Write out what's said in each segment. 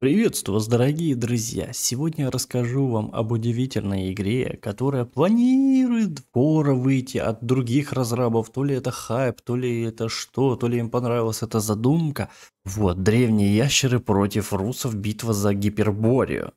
Приветствую вас, дорогие друзья! Сегодня я расскажу вам об удивительной игре, которая планирует скоро выйти от других разрабов. То ли это хайп, то ли это что, то ли им понравилась эта задумка. Вот, древние ящеры против русов, битва за Гиперборию.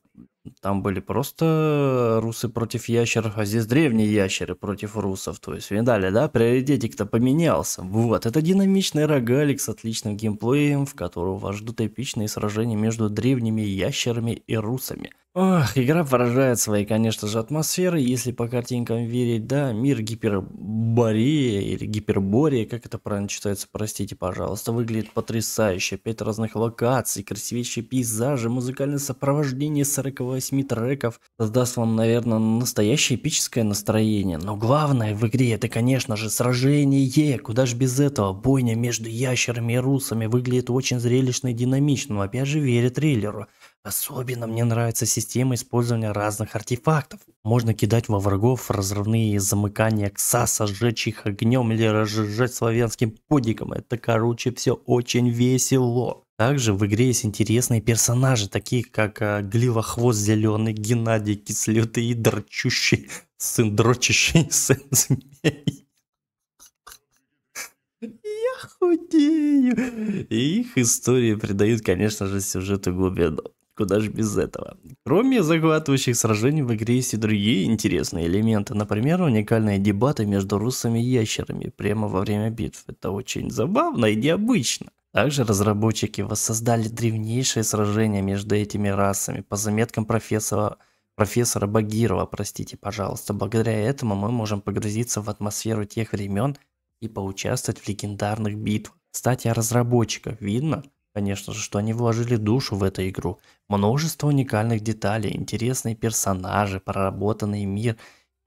Там были просто русы против ящеров, а здесь древние ящеры против русов. То есть, видали, да, приоритетик-то поменялся. Вот, это динамичный рогалик с отличным геймплеем, в котором вас ждут эпичные сражения между древними ящерами и русами – Ох, игра поражает своей, конечно же, атмосферой. Если по картинкам верить, да, мир гиперборея или гиперборея, как это правильно читается, простите, пожалуйста, выглядит потрясающе. Пять разных локаций, красивейшие пейзажи, музыкальное сопровождение 48 треков создаст вам, наверное, настоящее эпическое настроение. Но главное в игре это, конечно же, сражение. Куда же без этого? Бойня между ящерами и русами выглядит очень зрелищно и динамично, но опять же верит трейлеру. Особенно мне нравится система использования разных артефактов. Можно кидать во врагов разрывные замыкания ксаса, сжечь их огнем или разжижать славянским пудиком. Это, короче, все очень весело. Также в игре есть интересные персонажи, такие как э, а, Гливохвост Зеленый, Геннадий Кислютый и Дрочущий, сын дрочащий, сын змей. Я худею. И их истории придают, конечно же, сюжету глубину. Куда же без этого? Кроме захватывающих сражений в игре есть и другие интересные элементы. Например, уникальные дебаты между русами и ящерами прямо во время битв. Это очень забавно и необычно. Также разработчики воссоздали древнейшие сражения между этими расами. По заметкам профессора, профессора Багирова, простите, пожалуйста. Благодаря этому мы можем погрузиться в атмосферу тех времен и поучаствовать в легендарных битвах. Кстати, о разработчиках видно, Конечно же, что они вложили душу в эту игру. Множество уникальных деталей, интересные персонажи, проработанный мир.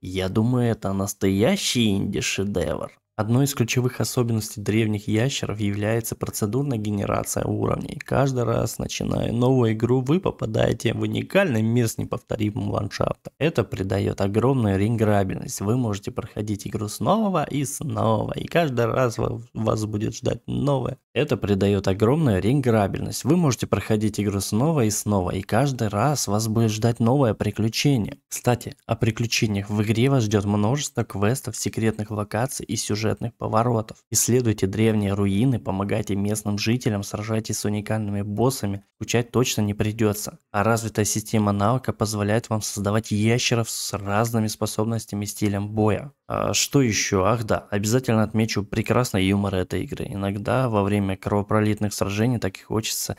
Я думаю, это настоящий инди-шедевр. Одной из ключевых особенностей древних ящеров является процедурная генерация уровней. Каждый раз, начиная новую игру, вы попадаете в уникальный мир с неповторимым ландшафтом. Это придает огромную реинграбельность. Вы можете проходить игру снова и снова, и каждый раз вас будет ждать новое это придает огромную реиграбельность. Вы можете проходить игру снова и снова, и каждый раз вас будет ждать новое приключение. Кстати, о приключениях. В игре вас ждет множество квестов, секретных локаций и сюжетных поворотов. Исследуйте древние руины, помогайте местным жителям, сражайтесь с уникальными боссами, Учать точно не придется. А развитая система навыка позволяет вам создавать ящеров с разными способностями и стилем боя. А что еще? Ах да, обязательно отмечу прекрасный юмор этой игры. Иногда во время время кровопролитных сражений так и хочется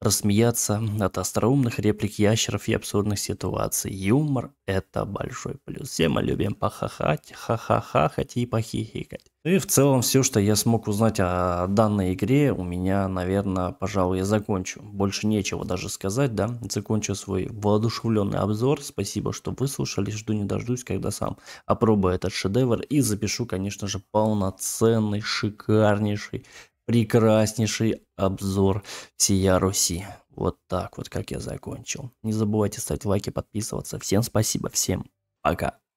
рассмеяться от остроумных реплик ящеров и абсурдных ситуаций. Юмор – это большой плюс. Все мы любим похахать, ха-ха-хахать и похихикать. И в целом все, что я смог узнать о данной игре, у меня, наверное, пожалуй, я закончу. Больше нечего даже сказать, да? Закончу свой воодушевленный обзор. Спасибо, что выслушали. Жду не дождусь, когда сам опробую этот шедевр и запишу, конечно же, полноценный, шикарнейший прекраснейший обзор всея Руси. Вот так вот, как я закончил. Не забывайте ставить лайки, подписываться. Всем спасибо, всем пока.